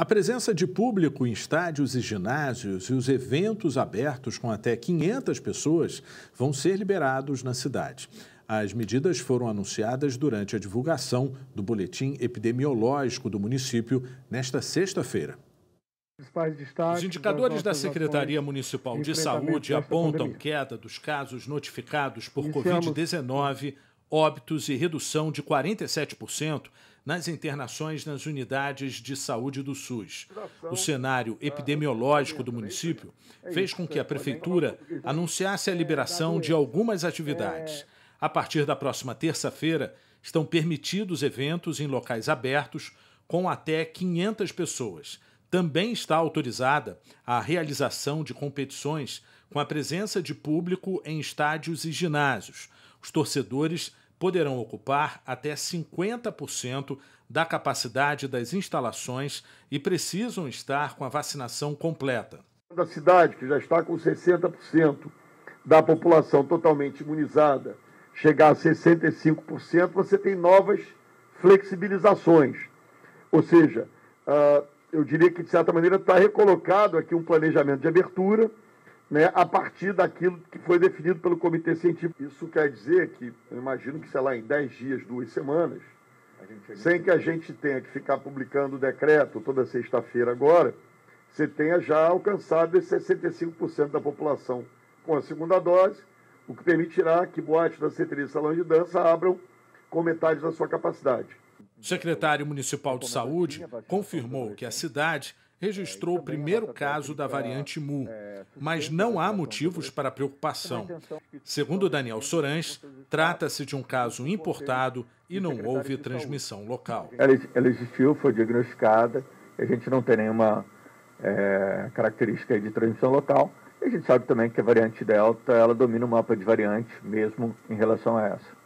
A presença de público em estádios e ginásios e os eventos abertos com até 500 pessoas vão ser liberados na cidade. As medidas foram anunciadas durante a divulgação do boletim epidemiológico do município nesta sexta-feira. Os indicadores da Secretaria Municipal de Saúde apontam queda dos casos notificados por Covid-19, óbitos e redução de 47% nas internações nas unidades de saúde do SUS. O cenário epidemiológico do né? município é fez com é, que a prefeitura né? anunciasse a é, liberação de algumas atividades. A partir da próxima terça-feira, estão permitidos eventos em locais abertos com até 500 pessoas. Também está autorizada a realização de competições com a presença de público em estádios e ginásios. Os torcedores poderão ocupar até 50% da capacidade das instalações e precisam estar com a vacinação completa. Da cidade, que já está com 60% da população totalmente imunizada, chegar a 65%, você tem novas flexibilizações. Ou seja, ah, eu diria que, de certa maneira, está recolocado aqui um planejamento de abertura né, a partir daquilo que foi definido pelo comitê científico. Isso quer dizer que, eu imagino que, sei lá, em 10 dias, duas semanas, sem que a gente tenha que ficar publicando o decreto toda sexta-feira agora, você tenha já alcançado esse 65% da população com a segunda dose, o que permitirá que boates, danceterias e salões de dança abram com metade da sua capacidade. O secretário municipal de é saúde confirmou que a cidade registrou o primeiro caso da variante Mu, mas não há motivos para preocupação. Segundo Daniel Sorans, trata-se de um caso importado e não houve transmissão local. Ela, ela existiu, foi diagnosticada, a gente não tem nenhuma é, característica de transmissão local. E a gente sabe também que a variante Delta ela domina o mapa de variante, mesmo em relação a essa.